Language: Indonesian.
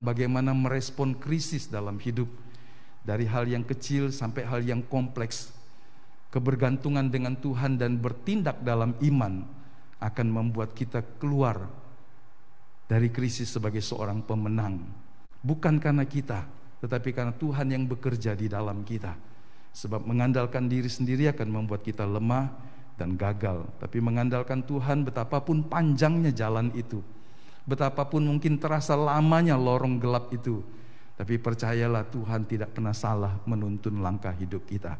bagaimana merespon krisis dalam hidup dari hal yang kecil sampai hal yang kompleks. Kebergantungan dengan Tuhan dan bertindak dalam iman akan membuat kita keluar dari krisis sebagai seorang pemenang. Bukan karena kita, tetapi karena Tuhan yang bekerja di dalam kita. Sebab mengandalkan diri sendiri akan membuat kita lemah dan gagal, tapi mengandalkan Tuhan betapapun panjangnya jalan itu Betapapun mungkin terasa lamanya lorong gelap itu. Tapi percayalah Tuhan tidak pernah salah menuntun langkah hidup kita.